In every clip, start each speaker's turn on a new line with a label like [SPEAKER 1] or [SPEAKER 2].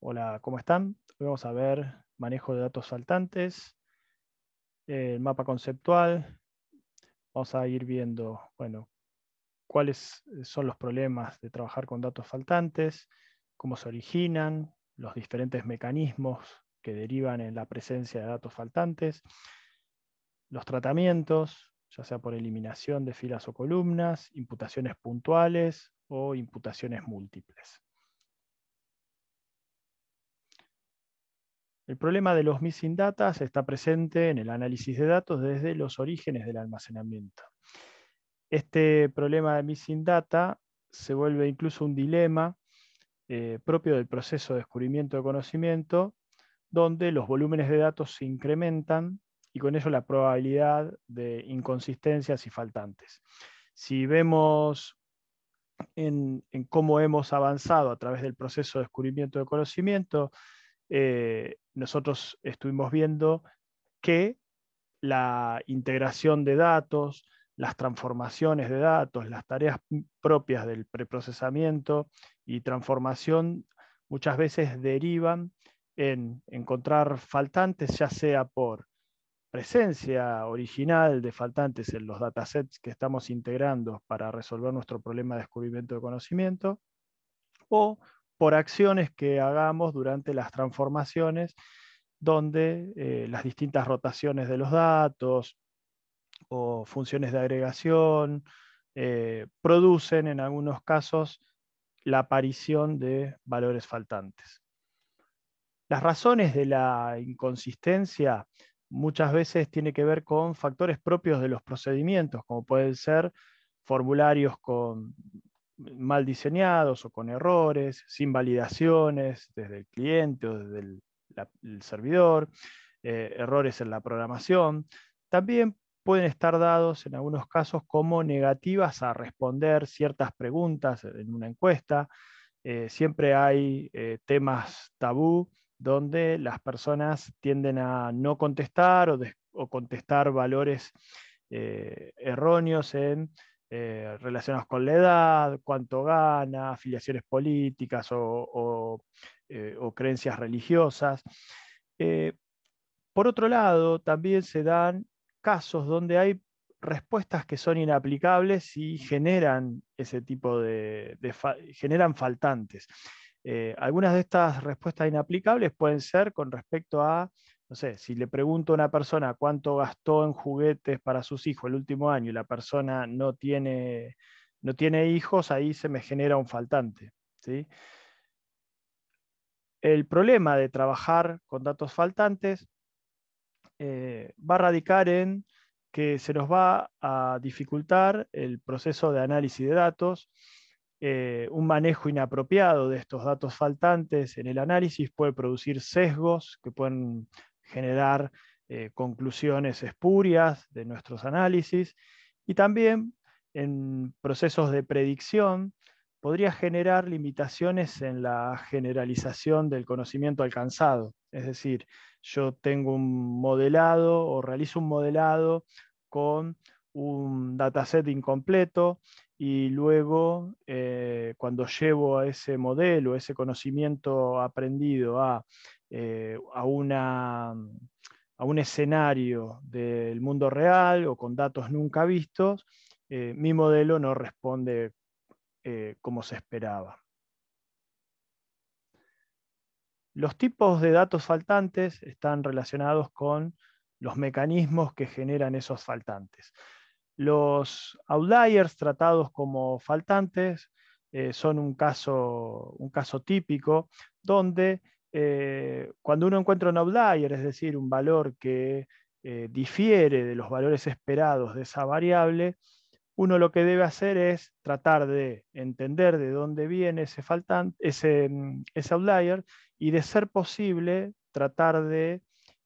[SPEAKER 1] Hola, ¿cómo están? Hoy vamos a ver manejo de datos faltantes, eh, el mapa conceptual. Vamos a ir viendo, bueno, cuáles eh, son los problemas de trabajar con datos faltantes, cómo se originan, los diferentes mecanismos que derivan en la presencia de datos faltantes, los tratamientos, ya sea por eliminación de filas o columnas, imputaciones puntuales o imputaciones múltiples. El problema de los missing data está presente en el análisis de datos desde los orígenes del almacenamiento. Este problema de missing data se vuelve incluso un dilema eh, propio del proceso de descubrimiento de conocimiento, donde los volúmenes de datos se incrementan y con ello la probabilidad de inconsistencias y faltantes. Si vemos en, cómo hemos avanzado a través del proceso de descubrimiento de conocimiento, eh, nosotros estuvimos viendo que la integración de datos, las transformaciones de datos, las tareas propias del preprocesamiento y transformación muchas veces derivan en encontrar faltantes, ya sea por presencia original de faltantes en los datasets que estamos integrando para resolver nuestro problema de descubrimiento de conocimiento, o por acciones que hagamos durante las transformaciones, donde eh, las distintas rotaciones de los datos o funciones de agregación eh, producen en algunos casos la aparición de valores faltantes. Las razones de la inconsistencia muchas veces tiene que ver con factores propios de los procedimientos, como pueden ser formularios con mal diseñados o con errores, sin validaciones desde el cliente o desde el, servidor, eh, errores en la programación. También pueden estar dados en algunos casos como negativas a responder ciertas preguntas en una encuesta. Eh, siempre hay eh, temas tabú donde las personas tienden a no contestar o contestar valores erróneos en eh, relacionados con la edad, cuánto gana, afiliaciones políticas o, eh, creencias religiosas. Eh, por otro lado, también se dan casos donde hay respuestas que son inaplicables y generan ese tipo de, generan faltantes. algunas de estas respuestas inaplicables pueden ser con respecto a no sé, si le pregunto a una persona cuánto gastó en juguetes para sus hijos el último año y la persona no tiene, no tiene hijos, ahí se me genera un faltante. ¿sí? El problema de trabajar con datos faltantes eh, va a radicar en que se nos va a dificultar el proceso de análisis de datos. Eh, un manejo inapropiado de estos datos faltantes en el análisis puede producir sesgos que pueden generar eh, conclusiones espurias de nuestros análisis y también en procesos de predicción podría generar limitaciones en la generalización del conocimiento alcanzado. Es decir, yo tengo un modelado o realizo un modelado con un dataset incompleto y luego eh, cuando llevo a ese modelo, ese conocimiento aprendido a eh, mm, a, un escenario del mundo real o con datos nunca vistos, eh, mi modelo no responde eh, como se esperaba. Los tipos de datos faltantes están relacionados con los mecanismos que generan esos faltantes. Los outliers tratados como faltantes son un caso, un caso típico donde eh, cuando uno encuentra un outlier, es decir, un valor que eh, difiere de los valores esperados de esa variable, uno lo que debe hacer es tratar de entender de dónde viene ese, faltante, mm, ese, outlier y de ser posible tratar de,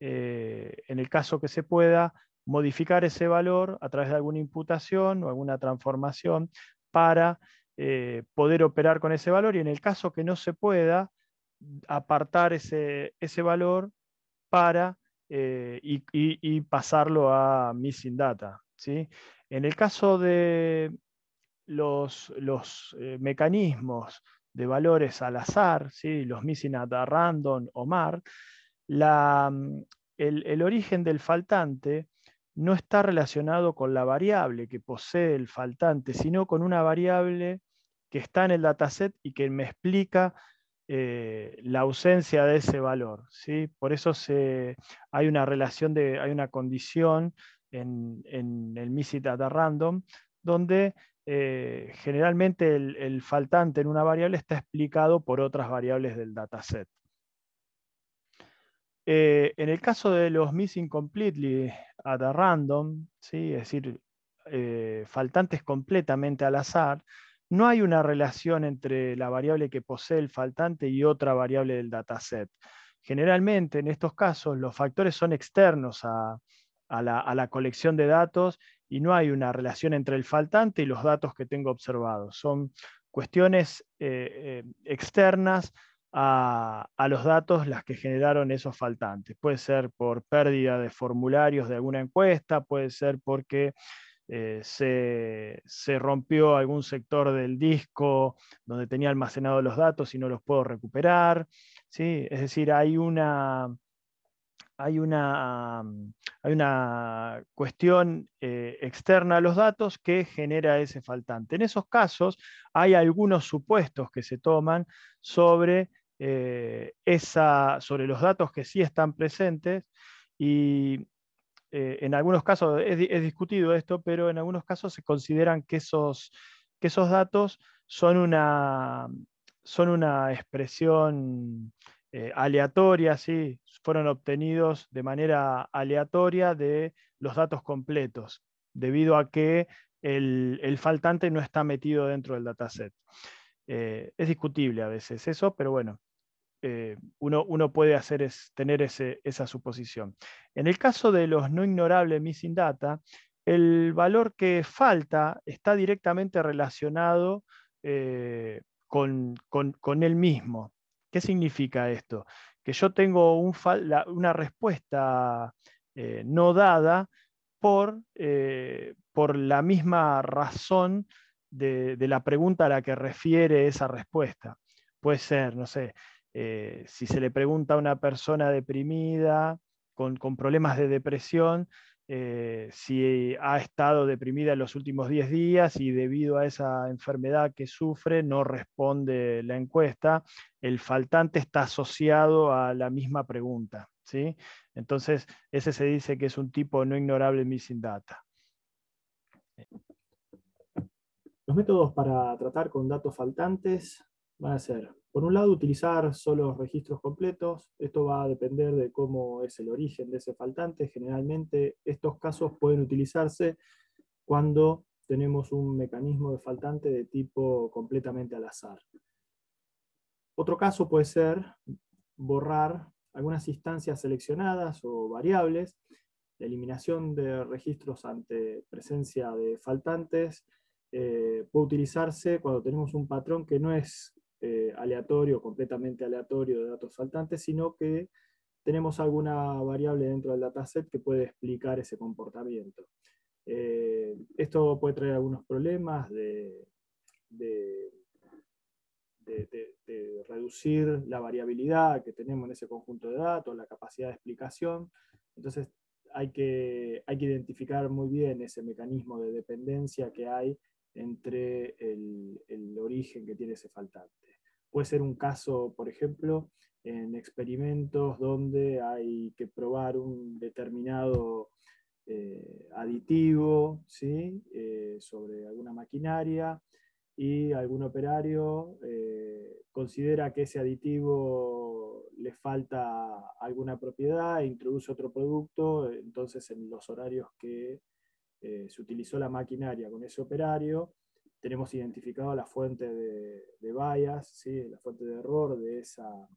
[SPEAKER 1] eh, en el caso que se pueda, modificar ese valor a través de alguna imputación o alguna transformación para poder operar con ese valor y en el caso que no se pueda, apartar ese, valor para eh, y, pasarlo a missing data. ¿sí? En el caso de los, eh, mecanismos de valores al azar, ¿sí? los missing data random o MAR, mm, el, el, origen del faltante no está relacionado con la variable que posee el faltante, sino con una variable que está en el dataset y que me explica eh, la ausencia de ese valor. ¿sí? Por eso hay una relación, de, hay una condición en, en el missing Data Random donde eh, generalmente el, faltante en una variable está explicado por otras variables del dataset. Eh, en el caso de los missing completely at a random, ¿sí? es decir, faltantes completamente al azar, no hay una relación entre la variable que posee el faltante y otra variable del dataset. Generalmente, en estos casos, los factores son externos a, la, colección de datos y no hay una relación entre el faltante y los datos que tengo observados. Son cuestiones eh, eh, externas a, a, los datos las que generaron esos faltantes. Puede ser por pérdida de formularios de alguna encuesta, puede ser porque eh, se, rompió algún sector del disco donde tenía almacenados los datos y no los puedo recuperar. ¿sí? Es decir, hay una, hay una, mm, una cuestión eh, externa a los datos que genera ese faltante. En esos casos hay algunos supuestos que se toman sobre, eh, esa, sobre los datos que sí están presentes y, eh, en algunos casos, es, discutido esto, pero en algunos casos se consideran que esos, esos datos son una, son una expresión eh, aleatoria, ¿sí? fueron obtenidos de manera aleatoria de los datos completos, debido a que el, faltante no está metido dentro del dataset. Eh, es discutible a veces eso, pero bueno, eh, uno, puede hacer es, tener esa suposición. En el caso de los no ignorables missing data, el valor que falta está directamente relacionado eh, con, con, él mismo. ¿Qué significa esto? Que yo tengo una respuesta eh, no dada por, la misma razón de la pregunta a la que refiere esa respuesta. Puede ser, no sé, eh, si se le pregunta a una persona deprimida, con, problemas de depresión, eh, si ha estado deprimida en los últimos 10 días y debido a esa enfermedad que sufre no responde la encuesta, el faltante está asociado a la misma pregunta. Entonces, ese se dice que es un tipo no ignorable missing data. Los métodos para tratar con datos faltantes van a ser por un lado, utilizar solo registros completos. Esto va a depender de cómo es el origen de ese faltante. Generalmente, estos casos pueden utilizarse cuando tenemos un mecanismo de faltante de tipo completamente al azar. Otro caso puede ser borrar algunas instancias seleccionadas o variables, la eliminación de registros ante presencia de faltantes, eh, puede utilizarse cuando tenemos un patrón que no es eh, aleatorio, completamente aleatorio de datos saltantes, sino que tenemos alguna variable dentro del dataset que puede explicar ese comportamiento. Eh, esto puede traer algunos problemas de, reducir la variabilidad que tenemos en ese conjunto de datos, la capacidad de explicación. Entonces hay que, hay que identificar muy bien ese mecanismo de dependencia que hay entre el, origen que tiene ese faltante. Puede ser un caso, por ejemplo, en experimentos donde hay que probar un determinado eh, aditivo ¿sí? Eh, sobre alguna maquinaria y algún operario eh, considera que ese aditivo le falta alguna propiedad e introduce otro producto, entonces en los horarios que eh, se utilizó la maquinaria con ese operario, tenemos identificado la fuente de, bias, la fuente de error de esa,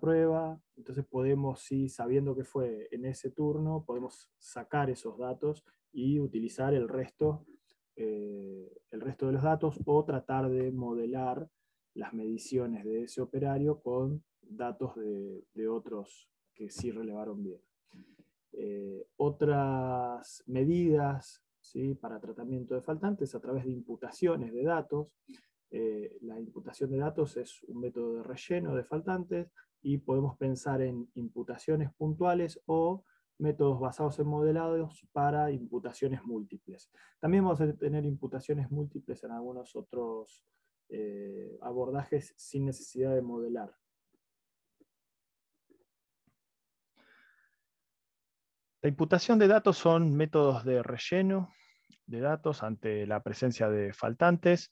[SPEAKER 1] prueba, entonces podemos, sí, sabiendo que fue en ese turno, podemos sacar esos datos y utilizar el resto, eh, el resto de los datos o tratar de modelar las mediciones de ese operario con datos de otros que sí relevaron bien. Eh, otras medidas para tratamiento de faltantes a través de imputaciones de datos. Eh, la imputación de datos es un método de relleno de faltantes y podemos pensar en imputaciones puntuales o métodos basados en modelados para imputaciones múltiples. También vamos a tener imputaciones múltiples en algunos otros eh, abordajes sin necesidad de modelar. La imputación de datos son métodos de relleno de datos ante la presencia de faltantes.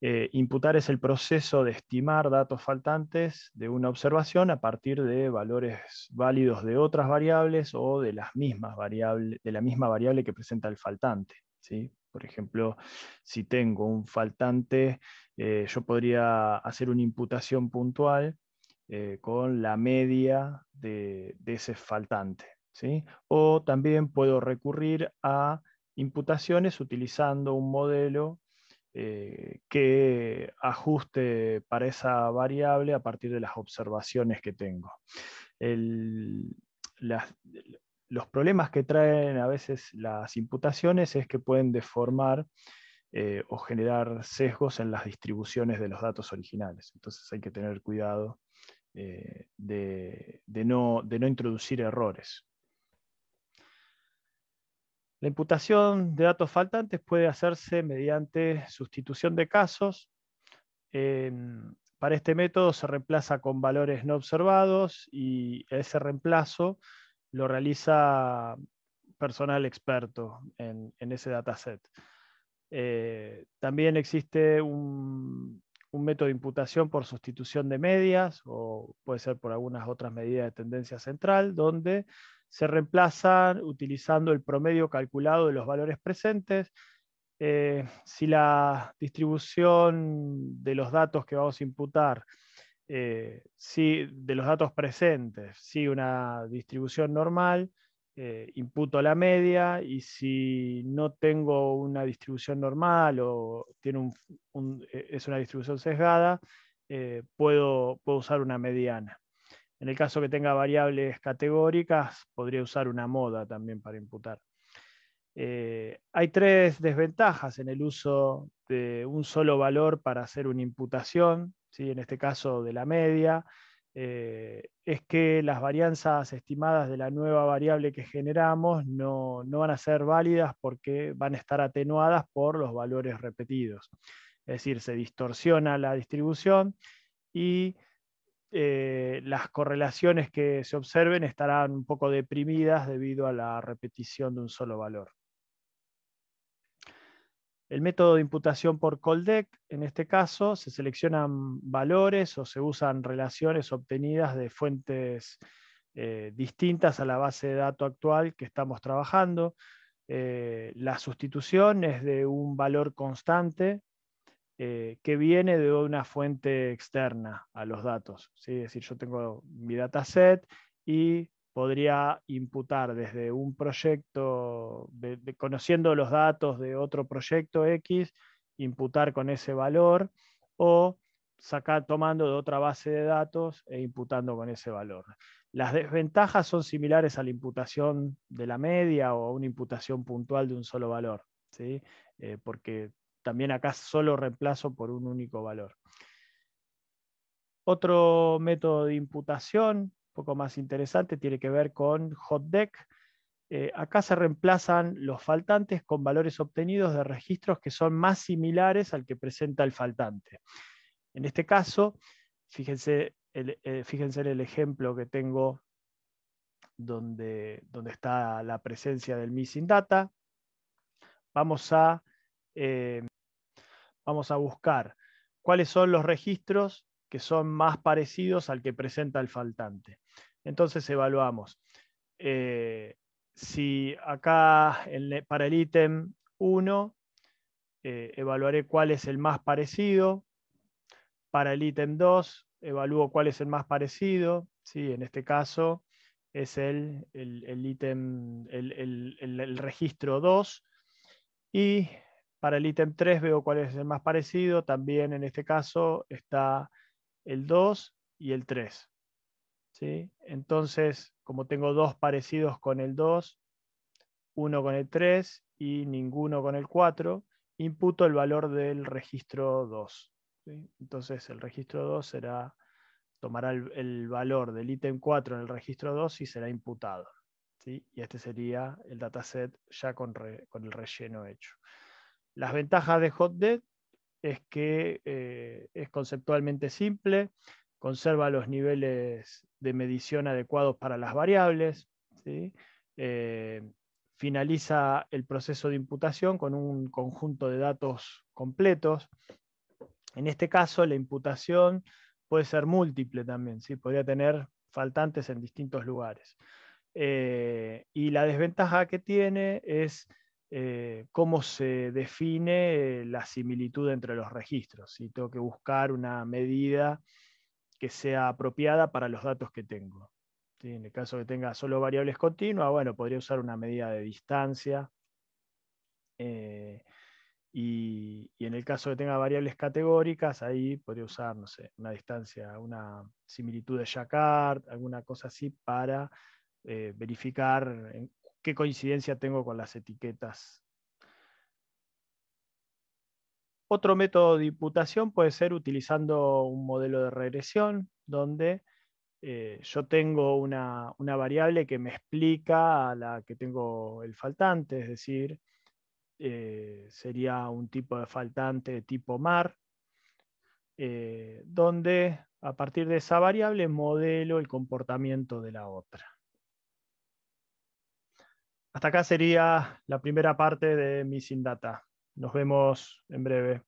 [SPEAKER 1] Eh, imputar es el proceso de estimar datos faltantes de una observación a partir de valores válidos de otras variables o de, las mismas de la misma variable que presenta el faltante. Por ejemplo, si tengo un faltante, eh, yo podría hacer una imputación puntual eh, con la media de ese faltante. O también puedo recurrir a imputaciones utilizando un modelo eh, que ajuste para esa variable a partir de las observaciones que tengo. los problemas que traen a veces las imputaciones es que pueden deformar eh, o generar sesgos en las distribuciones de los datos originales. Entonces hay que tener cuidado eh, de no introducir errores. La imputación de datos faltantes puede hacerse mediante sustitución de casos. Em, para este método se reemplaza con valores no observados y ese reemplazo lo realiza personal experto en, ese dataset. Eh, también existe un, un, método de imputación por sustitución de medias o puede ser por algunas otras medidas de tendencia central, donde se reemplazan utilizando el promedio calculado de los valores presentes. Eh, si la distribución de los datos que vamos a imputar, eh, si de los datos presentes, si una distribución normal, eh, imputo la media y si no tengo una distribución normal o tiene es una distribución sesgada, puedo, puedo usar una mediana. En el caso que tenga variables categóricas, podría usar una moda también para imputar. Eh, hay tres desventajas en el uso de un solo valor para hacer una imputación, en este caso de la media. Eh, es que las varianzas estimadas de la nueva variable que generamos no, no, van a ser válidas porque van a estar atenuadas por los valores repetidos. Es decir, se distorsiona la distribución y eh, las correlaciones que se observen estarán un poco deprimidas debido a la repetición de un solo valor. El método de imputación por Coldec, en este caso, se seleccionan valores o se usan relaciones obtenidas de fuentes eh, distintas a la base de datos actual que estamos trabajando. Eh, la sustitución es de un valor constante eh, que viene de una fuente externa a los datos. Es decir, yo tengo mi dataset y podría imputar desde un proyecto, conociendo los datos de otro proyecto X, imputar con ese valor o sacar tomando de otra base de datos e imputando con ese valor. Las desventajas son similares a la imputación de la media o a una imputación puntual de un solo valor, ¿sí? Eh, porque también acá solo reemplazo por un único valor. Otro método de imputación, un poco más interesante, tiene que ver con hotdeck. Eh, acá se reemplazan los faltantes con valores obtenidos de registros que son más similares al que presenta el faltante. En este caso, fíjense, eh, fíjense en el ejemplo que tengo donde, donde, está la presencia del missing data. Vamos a eh, vamos a buscar cuáles son los registros que son más parecidos al que presenta el faltante. Entonces evaluamos eh, si acá para el ítem 1 eh, evaluaré cuál es el más parecido, para el ítem 2 evalúo cuál es el más parecido, ¿sí? en este caso es el, el, ítem, el, el registro 2, y para el ítem 3 veo cuál es el más parecido. También en este caso está el 2 y el 3. Entonces, como tengo dos parecidos con el 2, uno con el 3 y ninguno con el 4, imputo el valor del registro 2. Entonces el registro 2 será, tomará el, valor del ítem 4 en el registro 2 y será imputado. Y este sería el dataset ya con el relleno hecho. Las ventajas de HotDead es que eh, es conceptualmente simple, conserva los niveles de medición adecuados para las variables, eh, finaliza el proceso de imputación con un conjunto de datos completos. En este caso, la imputación puede ser múltiple también, podría tener faltantes en distintos lugares. Eh, y la desventaja que tiene es eh, cómo se define la similitud entre los registros. Si tengo que buscar una medida que sea apropiada para los datos que tengo. En el caso que tenga solo variables continuas, bueno, podría usar una medida de distancia. Eh, y, en el caso que tenga variables categóricas, ahí podría usar, no sé, una distancia, una similitud de Jacquard, alguna cosa así para eh, verificar en, qué coincidencia tengo con las etiquetas. Otro método de imputación puede ser utilizando un modelo de regresión, donde eh, yo tengo una, variable que me explica a la que tengo el faltante, es decir, eh, sería un tipo de faltante de tipo mar, eh, donde a partir de esa variable modelo el comportamiento de la otra. Hasta acá sería la primera parte de Missing Data. Nos vemos en breve.